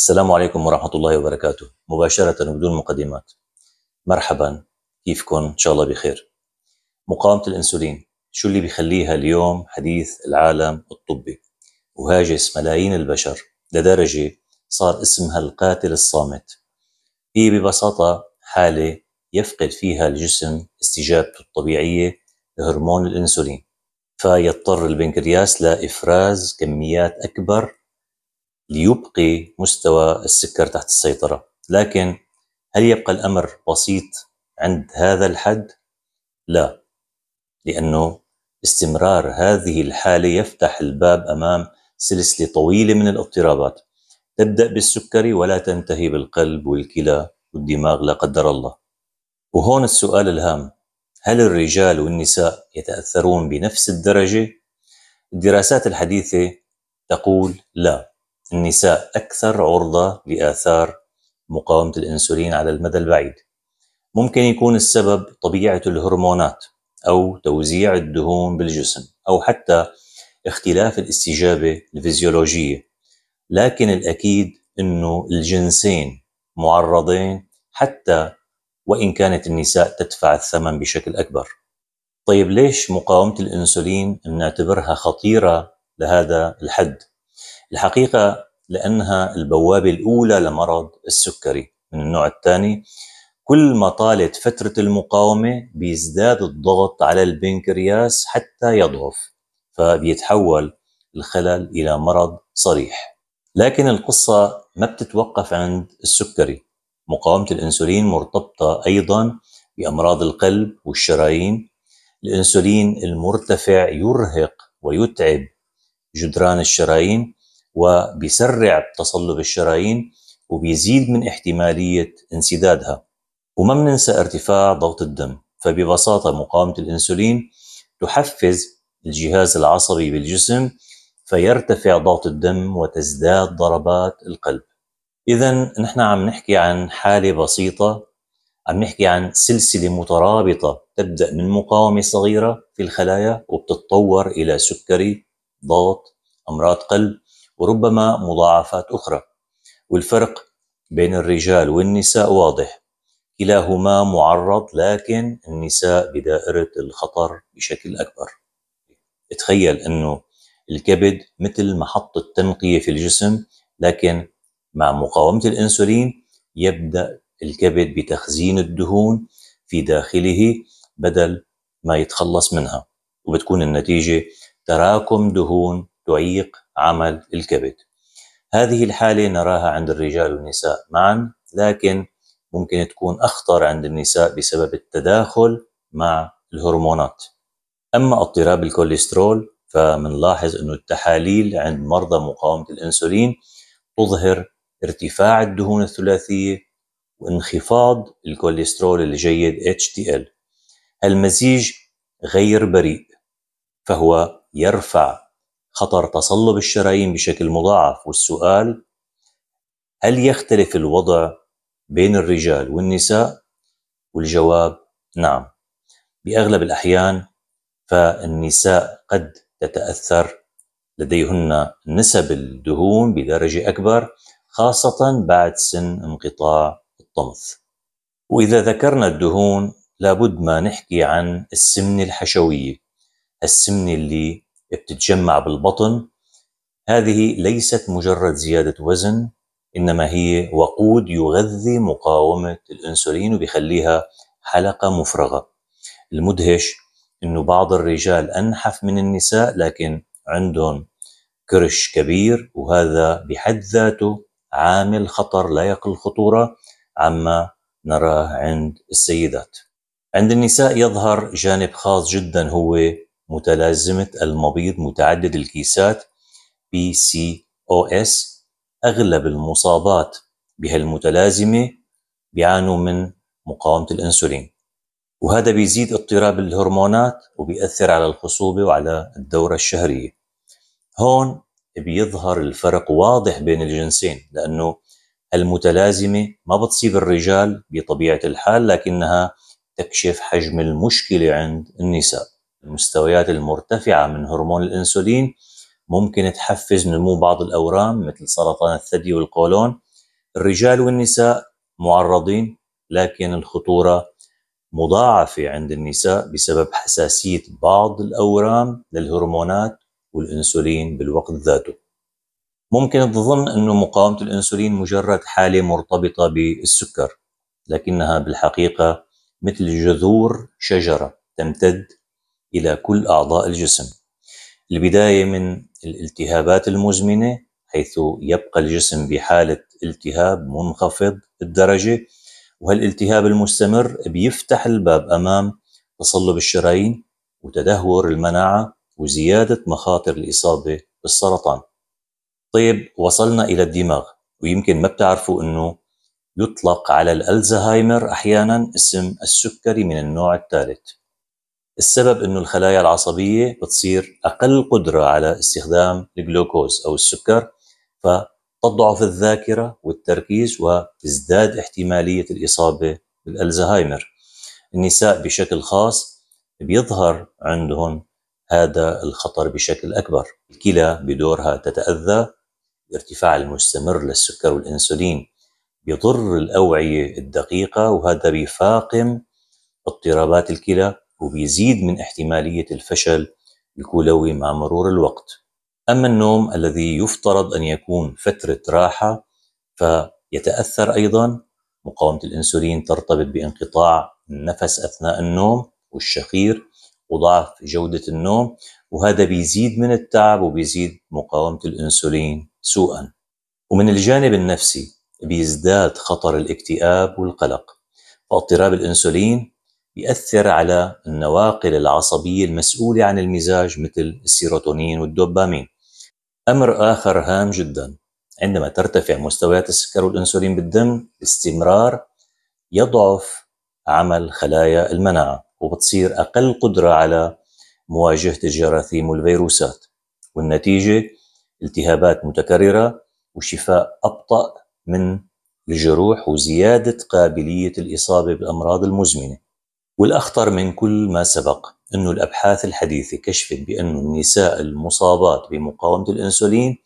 السلام عليكم ورحمة الله وبركاته مباشرة بدون مقدمات مرحبا كيفكم إن شاء الله بخير مقاومة الأنسولين شو اللي بيخليها اليوم حديث العالم الطبي وهاجس ملايين البشر لدرجة صار اسمها القاتل الصامت هي ببساطة حالة يفقد فيها الجسم استجابته الطبيعية لهرمون الأنسولين فيضطر البنكرياس لإفراز كميات أكبر ليبقي مستوى السكر تحت السيطرة لكن هل يبقى الأمر بسيط عند هذا الحد؟ لا لأنه استمرار هذه الحالة يفتح الباب أمام سلسلة طويلة من الاضطرابات تبدأ بالسكري ولا تنتهي بالقلب والكلى والدماغ لا قدر الله وهون السؤال الهام هل الرجال والنساء يتأثرون بنفس الدرجة؟ الدراسات الحديثة تقول لا النساء أكثر عرضة لآثار مقاومة الأنسولين على المدى البعيد ممكن يكون السبب طبيعة الهرمونات أو توزيع الدهون بالجسم أو حتى اختلاف الاستجابة الفيزيولوجية لكن الأكيد أنه الجنسين معرضين حتى وإن كانت النساء تدفع الثمن بشكل أكبر طيب ليش مقاومة الأنسولين بنعتبرها خطيرة لهذا الحد؟ الحقيقة لأنها البوابة الأولى لمرض السكري من النوع الثاني كل ما طالت فترة المقاومة بيزداد الضغط على البنكرياس حتى يضعف فبيتحول الخلل إلى مرض صريح لكن القصة ما بتتوقف عند السكري مقاومة الأنسولين مرتبطة أيضا بأمراض القلب والشرايين الأنسولين المرتفع يرهق ويتعب جدران الشرايين وبيسرع تصلب الشرايين وبيزيد من احتمالية انسدادها وما بننسى ارتفاع ضغط الدم فببساطة مقاومة الأنسولين تحفز الجهاز العصبي بالجسم فيرتفع ضغط الدم وتزداد ضربات القلب إذا نحن عم نحكي عن حالة بسيطة عم نحكي عن سلسلة مترابطة تبدأ من مقاومة صغيرة في الخلايا وبتتطور إلى سكري ضغط أمراض قلب وربما مضاعفات أخرى والفرق بين الرجال والنساء واضح كلاهما معرض لكن النساء بدائرة الخطر بشكل أكبر تخيل أنه الكبد مثل محطة تنقية في الجسم لكن مع مقاومة الأنسولين يبدأ الكبد بتخزين الدهون في داخله بدل ما يتخلص منها وبتكون النتيجة تراكم دهون تعيق عمل الكبد هذه الحالة نراها عند الرجال والنساء معا لكن ممكن تكون أخطر عند النساء بسبب التداخل مع الهرمونات أما اضطراب الكوليسترول فمنلاحظ أنه التحاليل عند مرضى مقاومة الأنسولين تظهر ارتفاع الدهون الثلاثية وانخفاض الكوليسترول الجيد HDL المزيج غير بريء فهو يرفع خطر تصلب الشرايين بشكل مضاعف والسؤال هل يختلف الوضع بين الرجال والنساء والجواب نعم باغلب الاحيان فالنساء قد تتاثر لديهن نسب الدهون بدرجه اكبر خاصه بعد سن انقطاع الطمث واذا ذكرنا الدهون لابد ما نحكي عن السمنه الحشويه السمنه اللي بتتجمع بالبطن هذه ليست مجرد زيادة وزن إنما هي وقود يغذي مقاومة الأنسولين وبيخليها حلقة مفرغة المدهش إنه بعض الرجال أنحف من النساء لكن عندهم كرش كبير وهذا بحد ذاته عامل خطر لا يقل خطورة عما نراه عند السيدات عند النساء يظهر جانب خاص جدا هو متلازمة المبيض متعدد الكيسات PCOS أغلب المصابات بهالمتلازمة بيعانوا من مقاومة الأنسولين وهذا بيزيد اضطراب الهرمونات وبيأثر على الخصوبة وعلى الدورة الشهرية هون بيظهر الفرق واضح بين الجنسين لأنه المتلازمة ما بتصيب الرجال بطبيعة الحال لكنها تكشف حجم المشكلة عند النساء المستويات المرتفعة من هرمون الأنسولين ممكن تحفز نمو بعض الأورام مثل سرطان الثدي والقولون الرجال والنساء معرضين لكن الخطورة مضاعفة عند النساء بسبب حساسية بعض الأورام للهرمونات والأنسولين بالوقت ذاته ممكن تظن أن مقاومة الأنسولين مجرد حالة مرتبطة بالسكر لكنها بالحقيقة مثل جذور شجرة تمتد إلى كل أعضاء الجسم البداية من الالتهابات المزمنة حيث يبقى الجسم بحالة التهاب منخفض الدرجة وهالالتهاب المستمر بيفتح الباب أمام تصلب الشرايين وتدهور المناعة وزيادة مخاطر الإصابة بالسرطان طيب وصلنا إلى الدماغ ويمكن ما بتعرفوا أنه يطلق على الألزهايمر أحيانا اسم السكري من النوع الثالث السبب انه الخلايا العصبيه بتصير اقل قدره على استخدام الجلوكوز او السكر فتضعف الذاكره والتركيز وتزداد احتماليه الاصابه بالالزهايمر. النساء بشكل خاص بيظهر عندهم هذا الخطر بشكل اكبر. الكلى بدورها تتاذى الارتفاع المستمر للسكر والانسولين بيضر الاوعيه الدقيقه وهذا بيفاقم اضطرابات الكلى وبيزيد من احتمالية الفشل الكلوي مع مرور الوقت أما النوم الذي يفترض أن يكون فترة راحة فيتأثر أيضا مقاومة الأنسولين ترتبط بانقطاع النفس أثناء النوم والشخير وضعف جودة النوم وهذا بيزيد من التعب وبيزيد مقاومة الأنسولين سوءا ومن الجانب النفسي بيزداد خطر الاكتئاب والقلق فاضطراب الأنسولين يأثر على النواقل العصبية المسؤولة عن المزاج مثل السيروتونين والدوبامين أمر آخر هام جدا عندما ترتفع مستويات السكر والأنسولين بالدم باستمرار يضعف عمل خلايا المناعة وبتصير أقل قدرة على مواجهة الجراثيم والفيروسات والنتيجة التهابات متكررة وشفاء أبطأ من الجروح وزيادة قابلية الإصابة بالأمراض المزمنة والأخطر من كل ما سبق أن الأبحاث الحديثة كشفت بأن النساء المصابات بمقاومة الأنسولين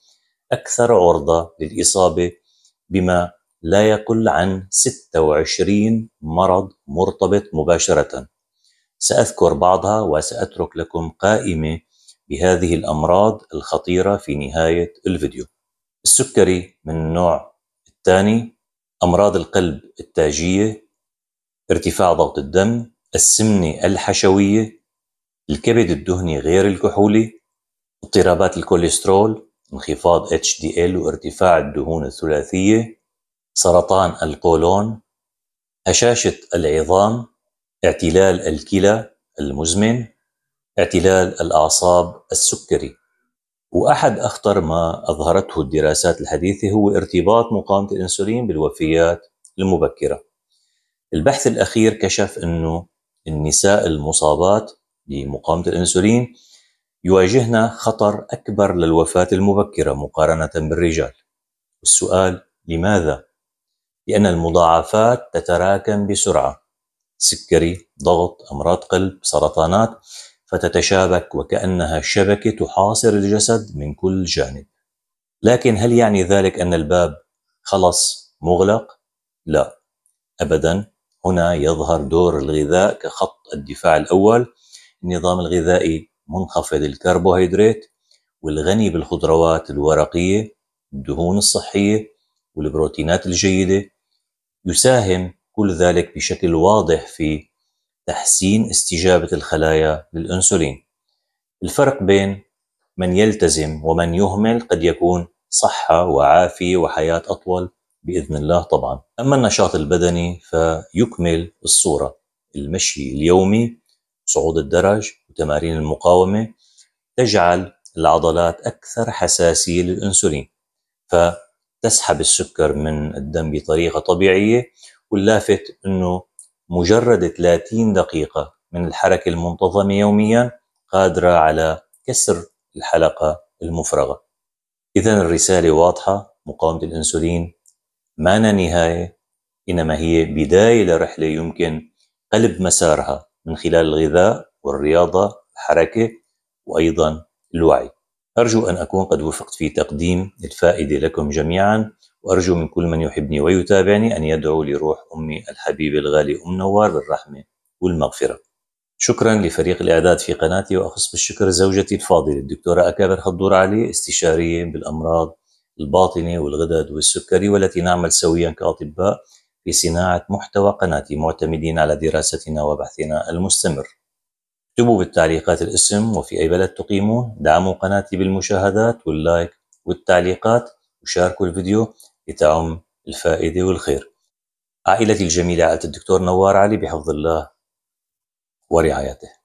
أكثر عرضة للإصابة بما لا يقل عن 26 مرض مرتبط مباشرة سأذكر بعضها وسأترك لكم قائمة بهذه الأمراض الخطيرة في نهاية الفيديو السكري من النوع الثاني أمراض القلب التاجية ارتفاع ضغط الدم السمنة الحشوية الكبد الدهني غير الكحولي اضطرابات الكوليسترول انخفاض HDL وارتفاع الدهون الثلاثية سرطان القولون هشاشة العظام اعتلال الكلى المزمن اعتلال الأعصاب السكري وأحد أخطر ما أظهرته الدراسات الحديثة هو ارتباط مقاومة الأنسولين بالوفيات المبكرة البحث الأخير كشف أنه النساء المصابات بمقاومة الأنسولين يواجهن خطر أكبر للوفاة المبكرة مقارنة بالرجال السؤال لماذا؟ لأن المضاعفات تتراكم بسرعة سكري، ضغط، أمراض قلب، سرطانات فتتشابك وكأنها شبكة تحاصر الجسد من كل جانب لكن هل يعني ذلك أن الباب خلص مغلق؟ لا أبدا هنا يظهر دور الغذاء كخط الدفاع الأول النظام الغذائي منخفض الكربوهيدرات والغني بالخضروات الورقية الدهون الصحية والبروتينات الجيدة يساهم كل ذلك بشكل واضح في تحسين استجابة الخلايا للأنسولين الفرق بين من يلتزم ومن يهمل قد يكون صحة وعافية وحياة أطول باذن الله طبعا. اما النشاط البدني فيكمل الصوره المشي اليومي، صعود الدرج، وتمارين المقاومه تجعل العضلات اكثر حساسيه للانسولين. فتسحب السكر من الدم بطريقه طبيعيه واللافت انه مجرد 30 دقيقه من الحركه المنتظمه يوميا قادره على كسر الحلقه المفرغه. اذا الرساله واضحه مقاومه الانسولين ما أنا نهاية إنما هي بداية لرحلة يمكن قلب مسارها من خلال الغذاء والرياضة الحركة وأيضا الوعي أرجو أن أكون قد وفقت في تقديم الفائدة لكم جميعا وأرجو من كل من يحبني ويتابعني أن يدعو لروح أمي الحبيبة الغالية أم نوار بالرحمة والمغفرة شكرا لفريق الإعداد في قناتي وأخص بالشكر زوجتي الفاضلة الدكتورة أكابر خضور علي استشارية بالأمراض الباطنة والغدد والسكري والتي نعمل سويا كأطباء في صناعة محتوى قناتي معتمدين على دراستنا وبحثنا المستمر اكتبوا بالتعليقات الاسم وفي أي بلد تقيمون دعموا قناتي بالمشاهدات واللايك والتعليقات وشاركوا الفيديو لتعم الفائدة والخير عائلتي الجميلة عائلة الدكتور نوار علي بحفظ الله ورعايته